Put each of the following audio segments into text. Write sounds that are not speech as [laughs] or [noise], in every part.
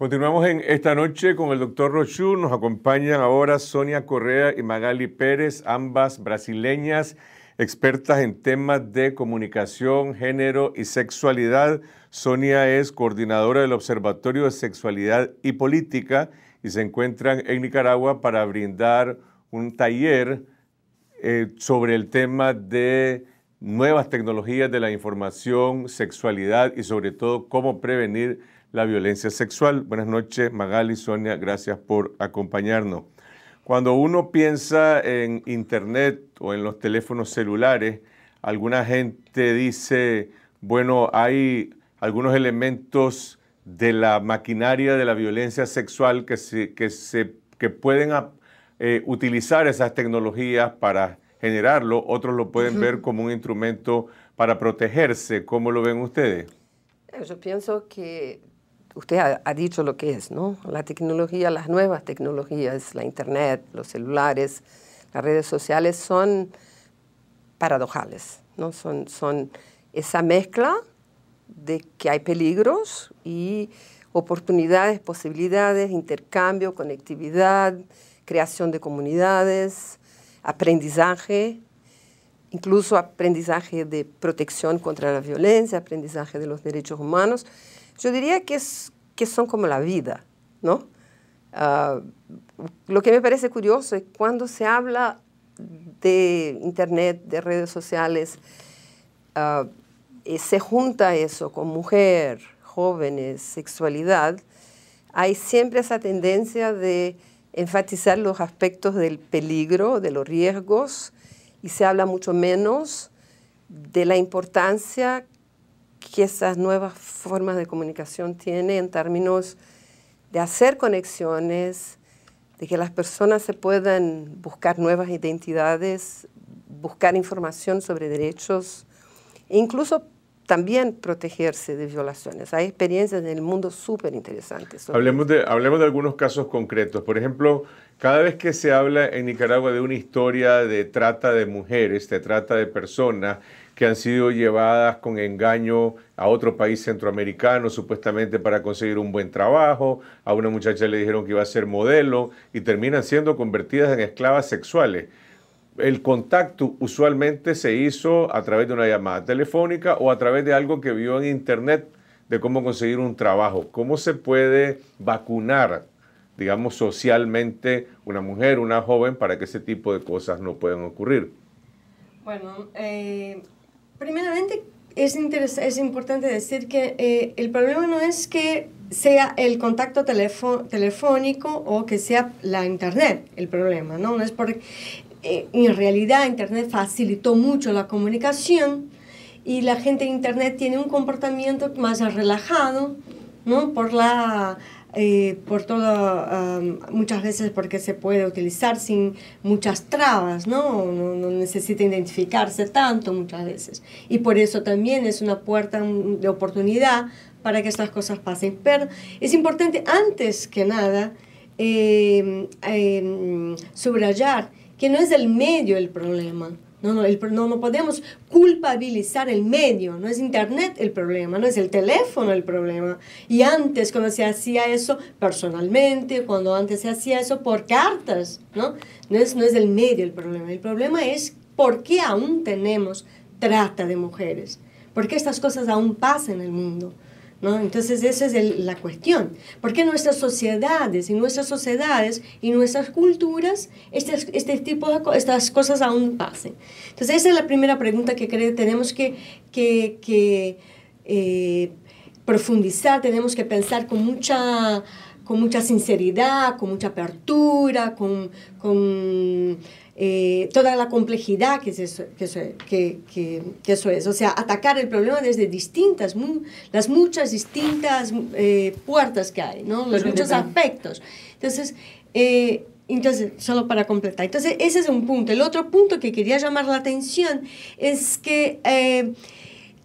Continuamos en esta noche con el doctor Rochu. Nos acompañan ahora Sonia Correa y Magali Pérez, ambas brasileñas, expertas en temas de comunicación, género y sexualidad. Sonia es coordinadora del Observatorio de Sexualidad y Política y se encuentran en Nicaragua para brindar un taller eh, sobre el tema de nuevas tecnologías de la información, sexualidad y sobre todo cómo prevenir la violencia sexual. Buenas noches, Magali, Sonia, gracias por acompañarnos. Cuando uno piensa en Internet o en los teléfonos celulares, alguna gente dice, bueno, hay algunos elementos de la maquinaria de la violencia sexual que, se, que, se, pueden ah, eh, utilizar esas tecnologías para generarlo, otros lo pueden ver como un instrumento para protegerse. ¿Cómo lo ven ustedes? Eh, yo pienso que usted ha, dicho lo que es, ¿no? La tecnología, las nuevas tecnologías, la internet, los celulares, las redes sociales son paradojales, ¿no? son esa mezcla de que hay peligros y oportunidades, posibilidades, intercambio, conectividad, creación de comunidades, aprendizaje, incluso aprendizaje de protección contra la violencia, aprendizaje de los derechos humanos. Yo diría que, es, que son como la vida, ¿no? Ah, lo que me parece curioso es cuando se habla de Internet, de redes sociales, ah, eh, se junta eso con mujer, jóvenes, sexualidad, hay siempre esa tendencia de enfatizar los aspectos del peligro, de los riesgos, y se habla mucho menos de la importancia que esas nuevas formas de comunicación tienen en términos de hacer conexiones, de que las personas se puedan buscar nuevas identidades, buscar información sobre derechos, e incluso también protegerse de violaciones. Hay experiencias en el mundo súper interesantes. Hablemos de, hablemos de algunos casos concretos. Por ejemplo, cada vez que se habla en Nicaragua de una historia de trata de mujeres, de trata de personas, que han sido llevadas con engaño a otro país centroamericano, supuestamente para conseguir un buen trabajo. A una muchacha le dijeron que iba a ser modelo y terminan siendo convertidas en esclavas sexuales. El contacto usualmente se hizo a través de una llamada telefónica o a través de algo que vio en internet de cómo conseguir un trabajo. ¿Cómo se puede vacunar, digamos, socialmente una mujer, una joven, para que ese tipo de cosas no puedan ocurrir? Bueno, eh, Primeramente, es, es importante decir que eh, el problema no es que sea el contacto telefónico o que sea la internet el problema, ¿no? no es porque, eh, en realidad, internet facilitó mucho la comunicación y la gente en internet tiene un comportamiento más relajado, ¿no? Por la eh, por todo, muchas veces porque se puede utilizar sin muchas trabas, ¿no? ¿no? ¿no? necesita identificarse tanto muchas veces. Y por eso también es una puerta de oportunidad para que estas cosas pasen. Pero es importante, antes que nada, em, em, subrayar que no es el medio el problema, no, no, no, no podemos culpabilizar el medio, no es Internet el problema, no es el teléfono el problema. Y antes, cuando se hacía eso personalmente, cuando antes se hacía eso por cartas, ¿no? No es, no es el medio el problema, el problema es por qué aún tenemos trata de mujeres, por qué estas cosas aún pasan en el mundo. ¿No? Entonces esa es la cuestión. Porque nuestras sociedades, y nuestras sociedades y nuestras culturas, este, este de estas cosas aún pasen. Entonces esa es la primera pregunta que tenemos que, eh, profundizar, tenemos que pensar con mucha, con mucha sinceridad, con mucha apertura, con eh, toda la complejidad que, es eso, que, eso, que, eso es. O sea, atacar el problema desde distintas, las muchas distintas eh, puertas que hay, ¿no? los muchos aspectos. Entonces, eh, entonces, solo para completar. Entonces, ese es un punto. El otro punto que quería llamar la atención es que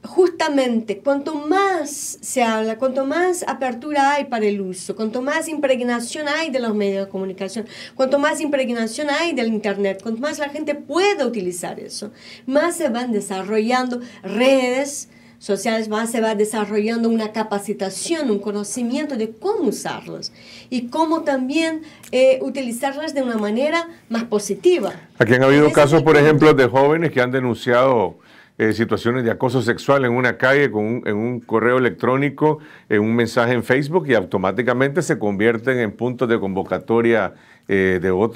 justamente cuanto más se habla, cuanto más apertura hay para el uso, cuanto más impregnación hay de los medios de comunicación, cuanto más impregnación hay del Internet, cuanto más la gente pueda utilizar eso, más se van desarrollando redes sociales, más se va desarrollando una capacitación, un conocimiento de cómo usarlas y cómo también eh, utilizarlas de una manera más positiva. Aquí han habido casos, por ejemplo, de jóvenes que han denunciado eh, situaciones de acoso sexual en una calle, en un correo electrónico, en un mensaje en Facebook y automáticamente se convierten en puntos de convocatoria eh, de,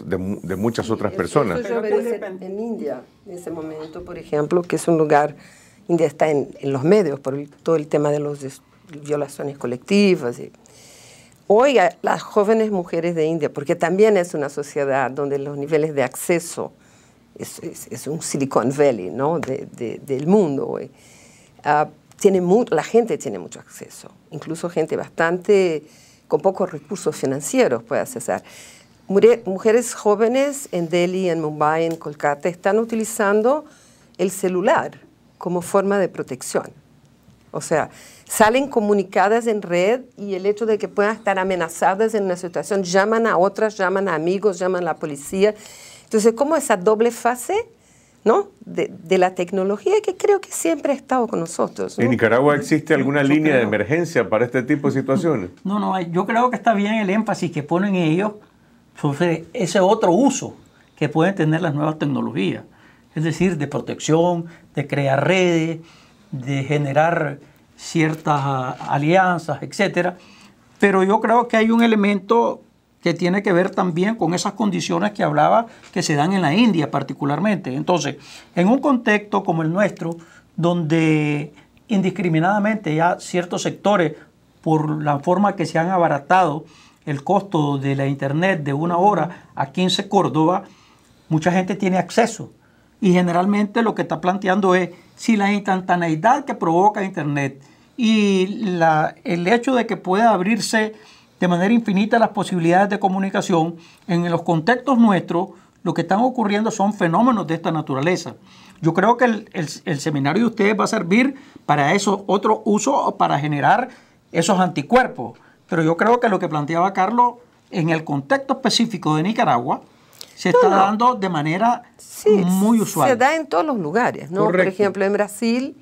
de, muchas otras personas. en India, en ese momento, por ejemplo, que es un lugar, India está en, los medios por todo el tema de las violaciones colectivas. Y, hoy las jóvenes mujeres de India, porque también es una sociedad donde los niveles de acceso es, un Silicon Valley ¿no? del mundo ah, tiene la gente tiene mucho acceso, incluso gente bastante con pocos recursos financieros puede accesar. Mujeres jóvenes en Delhi, en Mumbai, en Kolkata están utilizando el celular como forma de protección. O sea, salen comunicadas en red y el hecho de que puedan estar amenazadas en una situación, llaman a otras, llaman a amigos, llaman a la policía entonces, como esa doble fase ¿no? De, la tecnología que creo que siempre ha estado con nosotros. ¿En Nicaragua existe alguna línea de emergencia para este tipo de situaciones? No, no, yo creo que está bien el énfasis que ponen ellos sobre ese otro uso que pueden tener las nuevas tecnologías, es decir, de protección, de crear redes, de generar ciertas alianzas, etc. Pero yo creo que hay un elemento que tiene que ver también con esas condiciones que hablaba que se dan en la India particularmente. Entonces, en un contexto como el nuestro, donde indiscriminadamente ya ciertos sectores, por la forma que se han abaratado el costo de la Internet de una hora a 15 Córdoba, mucha gente tiene acceso. Y generalmente lo que está planteando es si la instantaneidad que provoca Internet y la, el hecho de que pueda abrirse de manera infinita las posibilidades de comunicación, en los contextos nuestros lo que están ocurriendo son fenómenos de esta naturaleza. Yo creo que el, seminario de ustedes va a servir para eso otro uso para generar esos anticuerpos. Pero yo creo que lo que planteaba Carlos, en el contexto específico de Nicaragua, se está dando de manera muy usual. Se da en todos los lugares, ¿no? Por ejemplo, en Brasil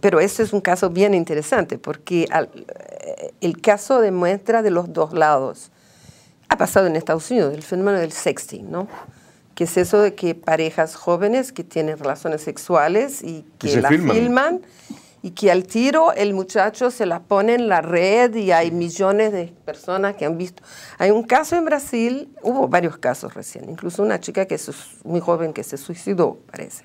pero ese es un caso bien interesante porque eh, el caso demuestra de los dos lados. Ha pasado en Estados Unidos el fenómeno del sexting, ¿no? Que es eso de que parejas jóvenes que tienen relaciones sexuales y que las la filman. y que al tiro el muchacho se la pone en la red y hay millones de personas que han visto. Hay un caso en Brasil, hubo varios casos recién, incluso una chica que es muy joven que se suicidó, parece.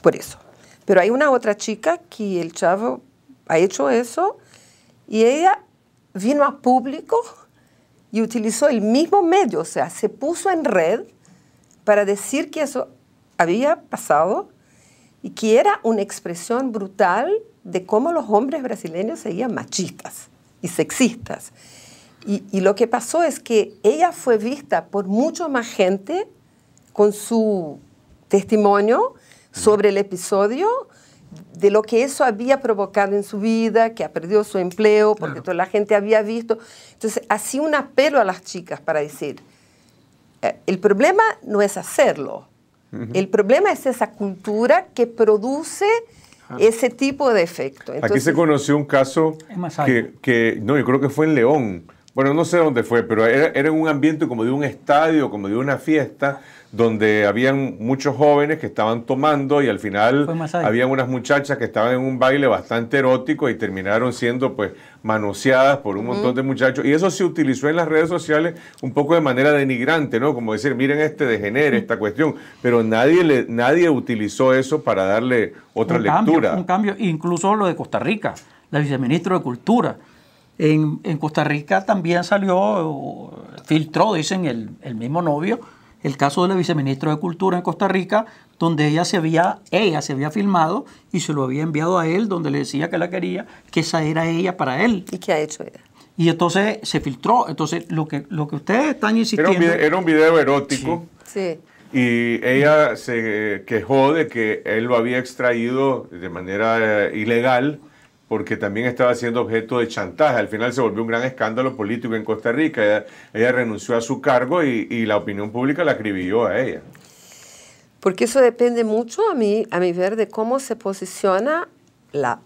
Por eso. Pero hay una otra chica que el chavo ha hecho eso y ella vino a público y utilizó el mismo medio, o sea, se puso en red para decir que eso había pasado y que era una expresión brutal de cómo los hombres brasileños seguían machistas y sexistas. Y, lo que pasó es que ella fue vista por mucho más gente con su testimonio sobre el episodio de lo que eso había provocado en su vida, que ha perdido su empleo, porque toda la gente había visto. Entonces, hacía un apelo a las chicas para decir, eh, el problema no es hacerlo, el problema es esa cultura que produce ese tipo de efecto. Aquí se conoció un caso que, no, yo creo que fue en León, bueno, no sé dónde fue, pero era, era en un ambiente como de un estadio, como de una fiesta, donde habían muchos jóvenes que estaban tomando y al final habían unas muchachas que estaban en un baile bastante erótico y terminaron siendo pues manoseadas por un montón de muchachos y eso se utilizó en las redes sociales un poco de manera denigrante, ¿no? Como decir, miren este degenere, esta cuestión, pero nadie le, nadie utilizó eso para darle otra lectura. un cambio, incluso lo de Costa Rica, la viceministra de Cultura, en, Costa Rica también salió, filtró, dicen, el, el mismo novio, el caso de la viceministra de Cultura en Costa Rica, donde ella se había, ella se había filmado y se lo había enviado a él, donde le decía que la quería, que esa era ella para él. ¿Y qué ha hecho ella? Y entonces se filtró. Entonces, lo que, lo que ustedes están insistiendo. Era un video, erótico. Sí. Y ella se quejó de que él lo había extraído de manera eh, ilegal porque también estaba siendo objeto de chantaje. Al final se volvió un gran escándalo político en Costa Rica. Ella, renunció a su cargo y, y, la opinión pública la acribilló a ella. Porque eso depende mucho, a mí, a mi ver, de cómo se posiciona la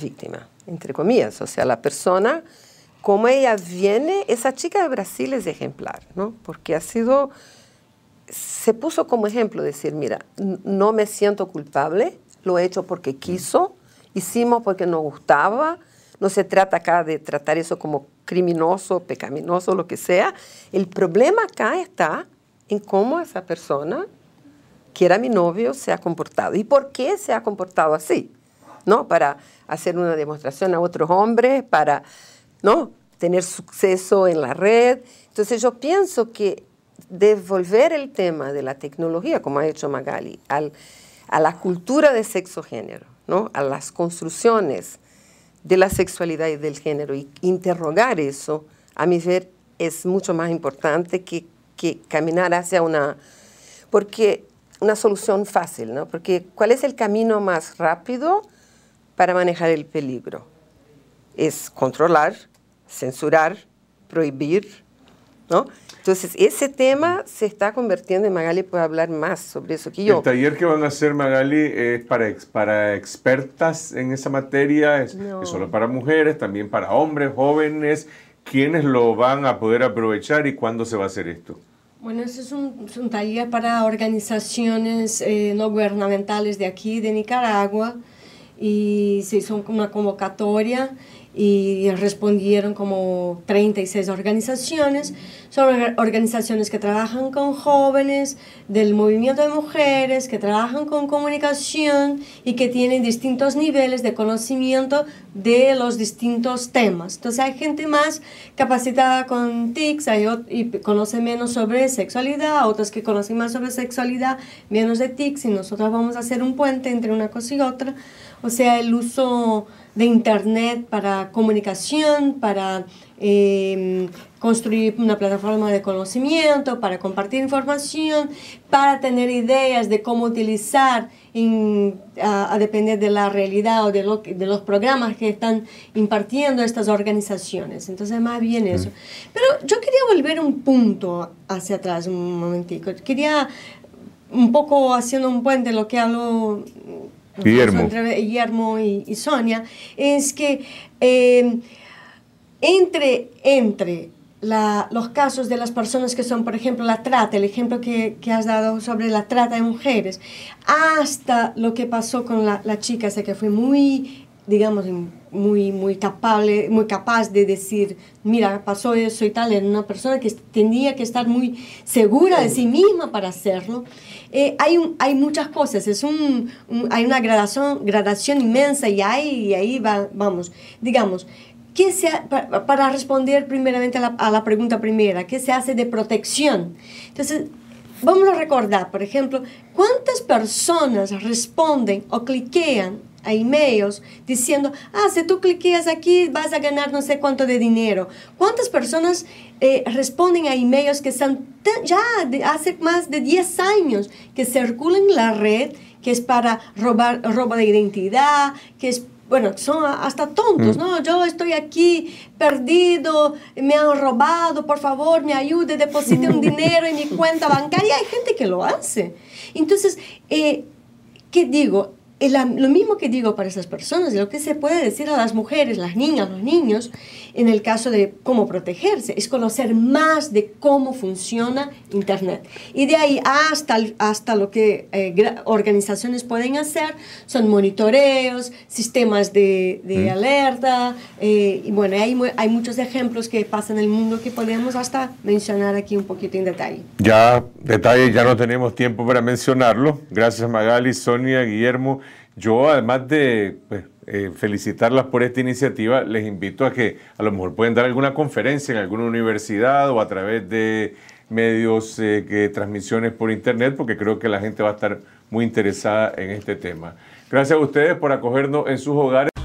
víctima, entre comillas, o sea, la persona, cómo ella viene. Esa chica de Brasil es ejemplar, ¿no? Porque ha sido, se puso como ejemplo decir, mira, no me siento culpable, lo he hecho porque quiso hicimos porque nos gustaba, no se trata acá de tratar eso como criminoso, pecaminoso, lo que sea. El problema acá está en cómo esa persona, que era mi novio, se ha comportado y por qué se ha comportado así, ¿no? Para hacer una demostración a otros hombres, para, ¿no? Tener suceso en la red. Entonces yo pienso que devolver el tema de la tecnología, como ha hecho Magali, al, a la cultura de sexo-género, a las construcciones de la sexualidad y del género y interrogar eso, a mi ver, es mucho más importante que, caminar hacia una, porque una solución fácil, Porque ¿cuál es el camino más rápido para manejar el peligro? Es controlar, censurar, prohibir, ¿no? Entonces, ese tema se está convirtiendo y Magali puede hablar más sobre eso que yo. El taller que van a hacer, Magali, es para, para expertas en esa materia, es, solo para mujeres, también para hombres, jóvenes. ¿Quiénes lo van a poder aprovechar y cuándo se va a hacer esto? Bueno, este es un, taller para organizaciones eh, no gubernamentales de aquí, de Nicaragua, y se hizo una convocatoria y respondieron como 36 organizaciones. Son organizaciones que trabajan con jóvenes del movimiento de mujeres, que trabajan con comunicación y que tienen distintos niveles de conocimiento de los distintos temas. Entonces hay gente más capacitada con TICs hay y conoce menos sobre sexualidad, otras que conocen más sobre sexualidad, menos de TICs y nosotros vamos a hacer un puente entre una cosa y otra. O sea, el uso de Internet para comunicación, para em, construir una plataforma de conocimiento, para compartir información, para tener ideas de cómo utilizar a, depender de la realidad o de, los programas que están impartiendo estas organizaciones. Entonces, más bien eso. Pero yo quería volver un punto hacia atrás, un momentico. Quería un poco haciendo un puente lo que hablo entre Guillermo y, Sonia, es que eh, entre, entre los casos de las personas que son, por ejemplo, la trata, el ejemplo que, has dado sobre la trata de mujeres, hasta lo que pasó con la, chica, sé que fue muy digamos, muy, muy, capable, muy capaz de decir, mira, pasó eso y tal, era una persona que tenía que estar muy segura de sí misma para hacerlo. Eh, hay, hay muchas cosas, es un, hay una gradación, gradación inmensa y ahí, ahí vamos, digamos, ¿qué se para, responder primeramente a la, a la pregunta primera, ¿qué se hace de protección? Entonces, vamos a recordar, por ejemplo, cuántas personas responden o cliquean a emails diciendo, ah, si tú cliqueas aquí vas a ganar no sé cuánto de dinero. ¿Cuántas personas eh, responden a emails que están ya hace más de 10 años que circulan en la red, que es para robar robo de identidad, que es bueno, son hasta tontos, mm. ¿no? Yo estoy aquí perdido, me han robado, por favor, me ayude, deposite un [laughs] dinero en mi cuenta bancaria. Hay gente que lo hace. Entonces, eh, ¿qué digo? lo mismo que digo para esas personas, lo que se puede decir a las mujeres, las niñas, los niños, en el caso de cómo protegerse, es conocer más de cómo funciona Internet. Y de ahí hasta, hasta lo que eh, organizaciones pueden hacer, son monitoreos, sistemas de, mm. alerta, eh, y bueno, hay, hay muchos ejemplos que pasan en el mundo que podemos hasta mencionar aquí un poquito en detalle. Ya, detalle, ya no tenemos tiempo para mencionarlo. Gracias Magali, Sonia, Guillermo. Yo, además de pues, eh, felicitarlas por esta iniciativa, les invito a que a lo mejor pueden dar alguna conferencia en alguna universidad o a través de medios de eh, que transmisiones por internet, porque creo que la gente va a estar muy interesada en este tema. Gracias a ustedes por acogernos en sus hogares.